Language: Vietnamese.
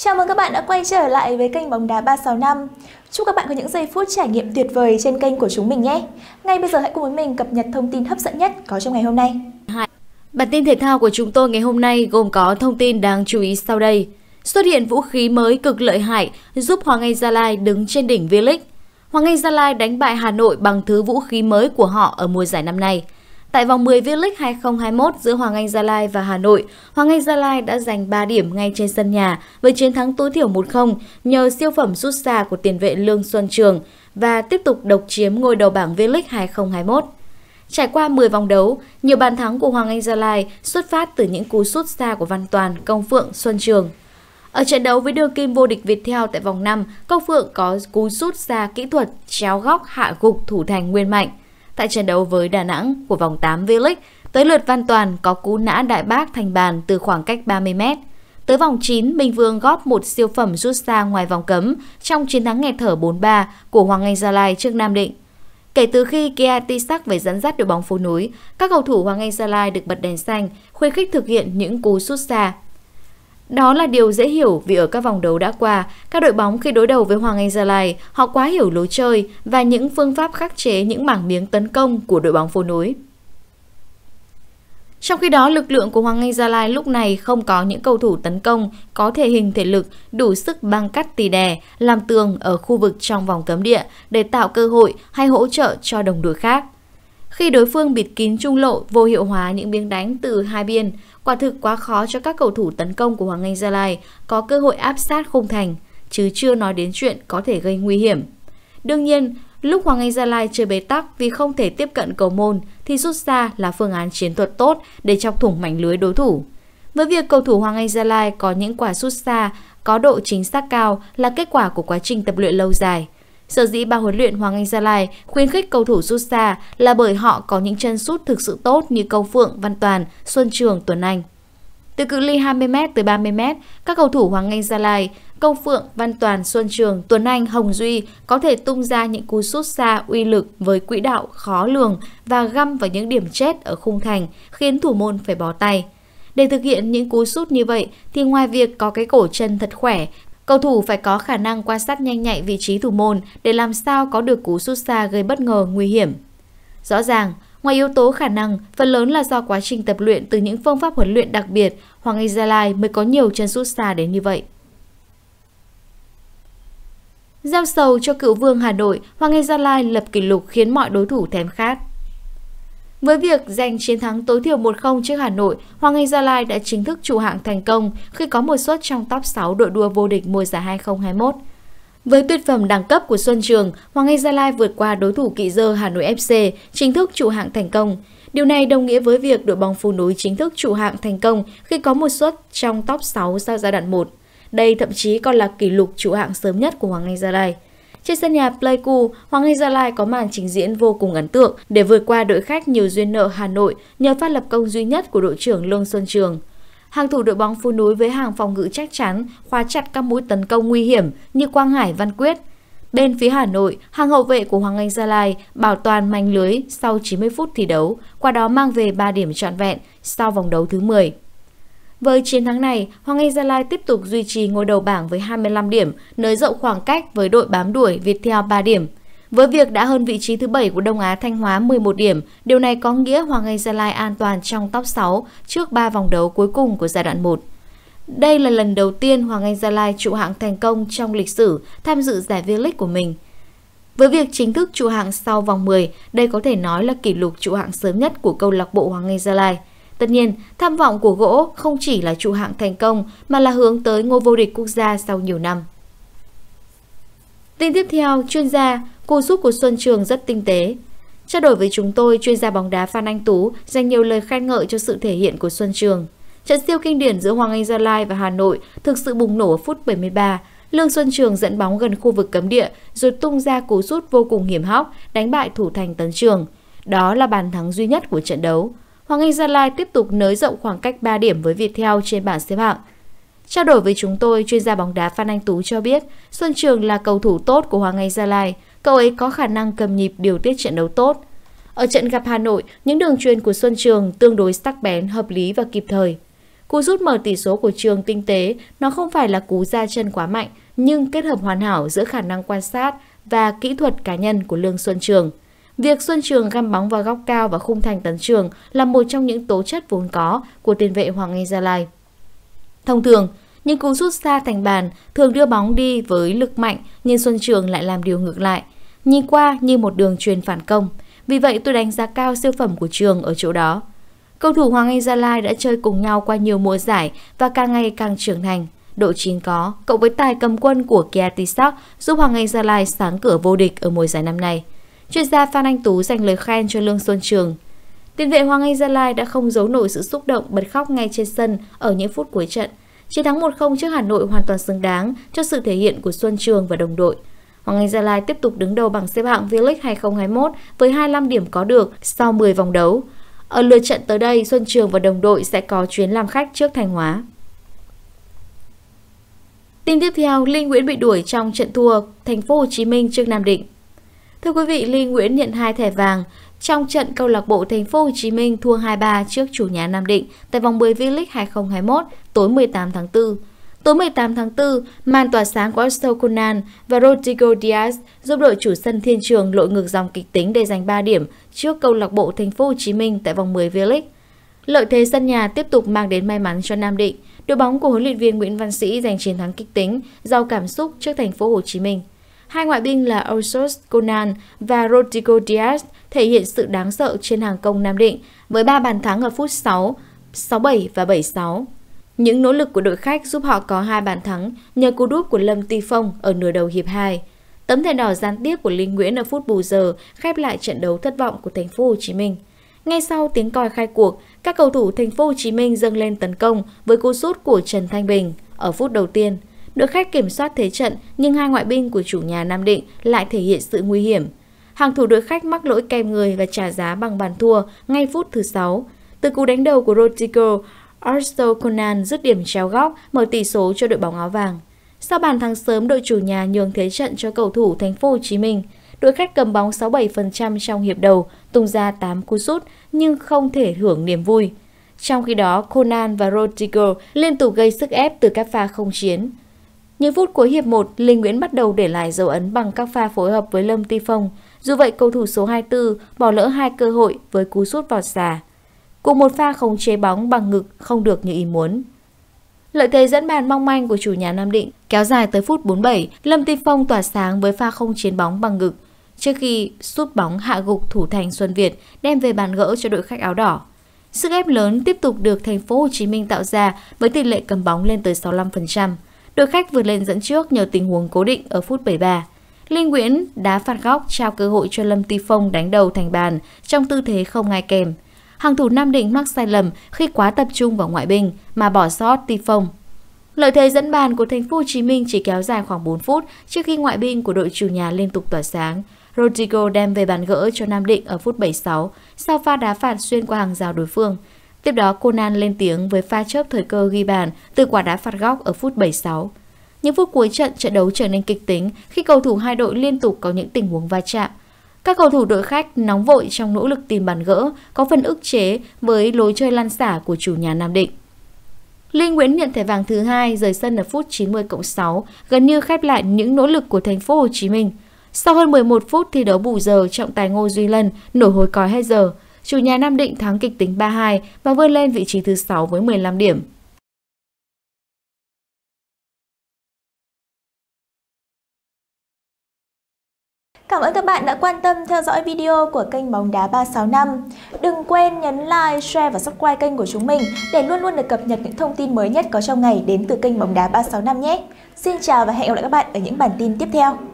Chào mừng các bạn đã quay trở lại với kênh bóng đá 365. Chúc các bạn có những giây phút trải nghiệm tuyệt vời trên kênh của chúng mình nhé. Ngay bây giờ hãy cùng với mình cập nhật thông tin hấp dẫn nhất có trong ngày hôm nay. Bản tin thể thao của chúng tôi ngày hôm nay gồm có thông tin đáng chú ý sau đây. Xuất hiện vũ khí mới cực lợi hại giúp Hoàng Anh Gia Lai đứng trên đỉnh V-League. Hoàng Anh Gia Lai đánh bại Hà Nội bằng thứ vũ khí mới của họ ở mùa giải năm nay – Tại vòng 10 V-League 2021 giữa Hoàng Anh Gia Lai và Hà Nội, Hoàng Anh Gia Lai đã giành 3 điểm ngay trên sân nhà với chiến thắng tối thiểu 1-0 nhờ siêu phẩm rút xa của tiền vệ Lương Xuân Trường và tiếp tục độc chiếm ngôi đầu bảng V-League 2021. Trải qua 10 vòng đấu, nhiều bàn thắng của Hoàng Anh Gia Lai xuất phát từ những cú sút xa của Văn Toàn, Công Phượng, Xuân Trường. Ở trận đấu với đương kim vô địch Việt Theo tại vòng 5, Công Phượng có cú sút xa kỹ thuật chéo góc hạ gục thủ thành Nguyên Mạnh tại trận đấu với Đà Nẵng của vòng 8 V-League, tới lượt Văn Toàn có cú nã đại bác thành bàn từ khoảng cách 30m. Tới vòng 9, Minh Vương góp một siêu phẩm rút xa ngoài vòng cấm trong chiến thắng nghẹt thở 4-3 của Hoàng Anh Gia Lai trước Nam Định. Kể từ khi Kia Tisak về dẫn dắt đội bóng phố núi, các cầu thủ Hoàng Anh Gia Lai được bật đèn xanh, khuyến khích thực hiện những cú sút xa đó là điều dễ hiểu vì ở các vòng đấu đã qua, các đội bóng khi đối đầu với Hoàng Anh Gia Lai, họ quá hiểu lối chơi và những phương pháp khắc chế những mảng miếng tấn công của đội bóng phố núi. Trong khi đó, lực lượng của Hoàng Anh Gia Lai lúc này không có những cầu thủ tấn công có thể hình thể lực đủ sức băng cắt tì đè, làm tường ở khu vực trong vòng cấm địa để tạo cơ hội hay hỗ trợ cho đồng đội khác. Khi đối phương bịt kín trung lộ, vô hiệu hóa những miếng đánh từ hai biên, Quả thực quá khó cho các cầu thủ tấn công của Hoàng Anh Gia Lai có cơ hội áp sát khung thành, chứ chưa nói đến chuyện có thể gây nguy hiểm. Đương nhiên, lúc Hoàng Anh Gia Lai chơi bế tắc vì không thể tiếp cận cầu môn thì rút ra là phương án chiến thuật tốt để chọc thủng mảnh lưới đối thủ. Với việc cầu thủ Hoàng Anh Gia Lai có những quả sút xa có độ chính xác cao là kết quả của quá trình tập luyện lâu dài – Sở dĩ ba huấn luyện Hoàng Anh Gia Lai khuyến khích cầu thủ rút xa là bởi họ có những chân sút thực sự tốt như Câu Phượng, Văn Toàn, Xuân Trường, Tuấn Anh. Từ cự ly 20m tới 30m, các cầu thủ Hoàng Anh Gia Lai, Công Phượng, Văn Toàn, Xuân Trường, Tuấn Anh, Hồng Duy có thể tung ra những cú sút xa uy lực với quỹ đạo khó lường và găm vào những điểm chết ở khung thành, khiến thủ môn phải bó tay. Để thực hiện những cú sút như vậy thì ngoài việc có cái cổ chân thật khỏe, Cầu thủ phải có khả năng quan sát nhanh nhạy vị trí thủ môn để làm sao có được cú sút xa gây bất ngờ nguy hiểm. Rõ ràng, ngoài yếu tố khả năng, phần lớn là do quá trình tập luyện từ những phương pháp huấn luyện đặc biệt, Hoàng Gia Lai mới có nhiều chân sút xa đến như vậy. Giao sầu cho cựu vương Hà Nội, Hoàng Gia Lai lập kỷ lục khiến mọi đối thủ thèm khát. Với việc giành chiến thắng tối thiểu 1-0 trước Hà Nội, Hoàng Anh Gia Lai đã chính thức trụ hạng thành công khi có một suất trong top 6 đội đua vô địch mùa giải 2021. Với tuyệt phẩm đẳng cấp của Xuân Trường, Hoàng Anh Gia Lai vượt qua đối thủ kỵ dơ Hà Nội FC, chính thức trụ hạng thành công. Điều này đồng nghĩa với việc đội bóng phù núi chính thức trụ hạng thành công khi có một suất trong top 6 sau giai đoạn 1. Đây thậm chí còn là kỷ lục trụ hạng sớm nhất của Hoàng Anh Gia Lai. Trên sân nhà Pleiku, Hoàng Anh Gia Lai có màn trình diễn vô cùng ấn tượng để vượt qua đội khách nhiều duyên nợ Hà Nội nhờ phát lập công duy nhất của đội trưởng Lương Xuân Trường. Hàng thủ đội bóng phu núi với hàng phòng ngự chắc chắn, khóa chặt các mũi tấn công nguy hiểm như Quang Hải Văn Quyết. Bên phía Hà Nội, hàng hậu vệ của Hoàng Anh Gia Lai bảo toàn manh lưới sau 90 phút thi đấu, qua đó mang về 3 điểm trọn vẹn sau vòng đấu thứ 10. Với chiến thắng này, Hoàng Anh Gia Lai tiếp tục duy trì ngôi đầu bảng với 25 điểm, nới rộng khoảng cách với đội bám đuổi Viettel 3 điểm. Với việc đã hơn vị trí thứ 7 của Đông Á Thanh Hóa 11 điểm, điều này có nghĩa Hoàng Anh Gia Lai an toàn trong top 6 trước 3 vòng đấu cuối cùng của giai đoạn 1. Đây là lần đầu tiên Hoàng Anh Gia Lai trụ hạng thành công trong lịch sử tham dự giải V-League của mình. Với việc chính thức trụ hạng sau vòng 10, đây có thể nói là kỷ lục trụ hạng sớm nhất của câu lạc bộ Hoàng Anh Gia Lai. Tất nhiên, tham vọng của gỗ không chỉ là trụ hạng thành công mà là hướng tới ngôi vô địch quốc gia sau nhiều năm. Tin tiếp theo, chuyên gia, cú sút của Xuân Trường rất tinh tế. Trao đổi với chúng tôi, chuyên gia bóng đá Phan Anh Tú dành nhiều lời khen ngợi cho sự thể hiện của Xuân Trường. Trận siêu kinh điển giữa Hoàng Anh Gia Lai và Hà Nội thực sự bùng nổ ở phút 73. Lương Xuân Trường dẫn bóng gần khu vực cấm địa rồi tung ra cú sút vô cùng hiểm hóc, đánh bại thủ thành Tấn Trường. Đó là bàn thắng duy nhất của trận đấu. Hoàng Anh Gia Lai tiếp tục nới rộng khoảng cách 3 điểm với Viettel trên bảng xếp hạng. Trao đổi với chúng tôi, chuyên gia bóng đá Phan Anh Tú cho biết, Xuân Trường là cầu thủ tốt của Hoàng Anh Gia Lai, cậu ấy có khả năng cầm nhịp điều tiết trận đấu tốt. Ở trận gặp Hà Nội, những đường truyền của Xuân Trường tương đối sắc bén, hợp lý và kịp thời. Cú rút mở tỷ số của Trường tinh tế, nó không phải là cú ra chân quá mạnh, nhưng kết hợp hoàn hảo giữa khả năng quan sát và kỹ thuật cá nhân của Lương Xuân Trường – Việc Xuân Trường găm bóng vào góc cao và khung thành tấn trường là một trong những tố chất vốn có của tiền vệ Hoàng Anh Gia Lai. Thông thường, những cú sút xa thành bàn thường đưa bóng đi với lực mạnh nhưng Xuân Trường lại làm điều ngược lại, nhìn qua như một đường truyền phản công. Vì vậy tôi đánh giá cao siêu phẩm của Trường ở chỗ đó. Cầu thủ Hoàng Anh Gia Lai đã chơi cùng nhau qua nhiều mùa giải và càng ngày càng trưởng thành. Độ chín có, cộng với tài cầm quân của Kia giúp Hoàng Anh Gia Lai sáng cửa vô địch ở mùa giải năm nay. Chuyên gia Phan Anh Tú dành lời khen cho Lương Xuân Trường. Tiền vệ Hoàng Anh Gia Lai đã không giấu nổi sự xúc động bật khóc ngay trên sân ở những phút cuối trận. Chiến thắng 1-0 trước Hà Nội hoàn toàn xứng đáng cho sự thể hiện của Xuân Trường và đồng đội. Hoàng Anh Gia Lai tiếp tục đứng đầu bảng xếp hạng V-League 2021 với 25 điểm có được sau 10 vòng đấu. Ở lượt trận tới đây, Xuân Trường và đồng đội sẽ có chuyến làm khách trước Thanh Hóa. Tin tiếp theo, Linh Nguyễn bị đuổi trong trận thua Thành phố Hồ Chí Minh trước Nam Định. Thưa quý vị, Ly Nguyễn nhận hai thẻ vàng trong trận câu lạc bộ Thành phố Hồ Chí Minh thua 2-3 trước chủ nhà Nam Định tại vòng 10 V-League 2021 tối 18 tháng 4. Tối 18 tháng 4, màn tỏa sáng của Astro Conan và Rodrigo Diaz giúp đội chủ sân Thiên Trường lội ngược dòng kịch tính để giành 3 điểm trước câu lạc bộ Thành phố Hồ Chí Minh tại vòng 10 V-League. Lợi thế sân nhà tiếp tục mang đến may mắn cho Nam Định. Đội bóng của huấn luyện viên Nguyễn Văn Sĩ giành chiến thắng kịch tính, giàu cảm xúc trước Thành phố Hồ Chí Minh. Hai ngoại binh là Osos Conan và Rodrigo Diaz thể hiện sự đáng sợ trên hàng công Nam Định với 3 bàn thắng ở phút 6, 67 và 76. Những nỗ lực của đội khách giúp họ có hai bàn thắng nhờ cú đúp của Lâm Ti Phong ở nửa đầu hiệp 2. Tấm thẻ đỏ gián tiếp của Linh Nguyễn ở phút bù giờ khép lại trận đấu thất vọng của thành phố Hồ Chí Minh. Ngay sau tiếng còi khai cuộc, các cầu thủ thành phố Hồ Chí Minh dâng lên tấn công với cú sút của Trần Thanh Bình ở phút đầu tiên. Đội khách kiểm soát thế trận nhưng hai ngoại binh của chủ nhà Nam Định lại thể hiện sự nguy hiểm. Hàng thủ đội khách mắc lỗi kèm người và trả giá bằng bàn thua ngay phút thứ 6. Từ cú đánh đầu của Rodrigo, Arsenal Conan dứt điểm treo góc mở tỷ số cho đội bóng áo vàng. Sau bàn thắng sớm, đội chủ nhà nhường thế trận cho cầu thủ Thành phố Hồ Chí Minh. Đội khách cầm bóng 67% trong hiệp đầu, tung ra 8 cú sút nhưng không thể hưởng niềm vui. Trong khi đó, Conan và Rodrigo liên tục gây sức ép từ các pha không chiến. Những phút cuối hiệp 1, Linh Nguyễn bắt đầu để lại dấu ấn bằng các pha phối hợp với Lâm Ti Phong. Dù vậy, cầu thủ số 24 bỏ lỡ hai cơ hội với cú sút vào xà. Cùng một pha khống chế bóng bằng ngực không được như ý muốn. Lợi thế dẫn bàn mong manh của chủ nhà Nam Định kéo dài tới phút 47, Lâm Ti Phong tỏa sáng với pha không chiến bóng bằng ngực trước khi sút bóng hạ gục thủ thành Xuân Việt đem về bàn gỡ cho đội khách áo đỏ. Sức ép lớn tiếp tục được thành phố Hồ Chí Minh tạo ra với tỷ lệ cầm bóng lên tới 65%. Đội khách vượt lên dẫn trước nhờ tình huống cố định ở phút 73. Linh Nguyễn đá phạt góc trao cơ hội cho Lâm Ti Phong đánh đầu thành bàn trong tư thế không ai kèm. Hàng thủ Nam Định mắc sai lầm khi quá tập trung vào ngoại binh mà bỏ sót Ti Phong. Lợi thế dẫn bàn của thành phố Hồ Chí Minh chỉ kéo dài khoảng 4 phút trước khi ngoại binh của đội chủ nhà liên tục tỏa sáng. Rodrigo đem về bàn gỡ cho Nam Định ở phút 76 sau pha đá phạt xuyên qua hàng rào đối phương. Tiếp đó Conan lên tiếng với pha chớp thời cơ ghi bàn từ quả đá phạt góc ở phút 76. Những phút cuối trận, trận đấu trở nên kịch tính khi cầu thủ hai đội liên tục có những tình huống va chạm. Các cầu thủ đội khách nóng vội trong nỗ lực tìm bàn gỡ, có phần ức chế với lối chơi lan xả của chủ nhà Nam Định. Linh Nguyễn nhận thẻ vàng thứ hai rời sân ở phút 90 cộng 6, gần như khép lại những nỗ lực của thành phố Hồ Chí Minh. Sau hơn 11 phút thi đấu bù giờ, trọng tài Ngô Duy Lân nổi hồi còi hết giờ, chủ nhà Nam Định thắng kịch tính 3-2 và vươn lên vị trí thứ 6 với 15 điểm. Cảm ơn các bạn đã quan tâm theo dõi video của kênh Bóng Đá 365. Đừng quên nhấn like, share và subscribe kênh của chúng mình để luôn luôn được cập nhật những thông tin mới nhất có trong ngày đến từ kênh Bóng Đá 365 nhé. Xin chào và hẹn gặp lại các bạn ở những bản tin tiếp theo.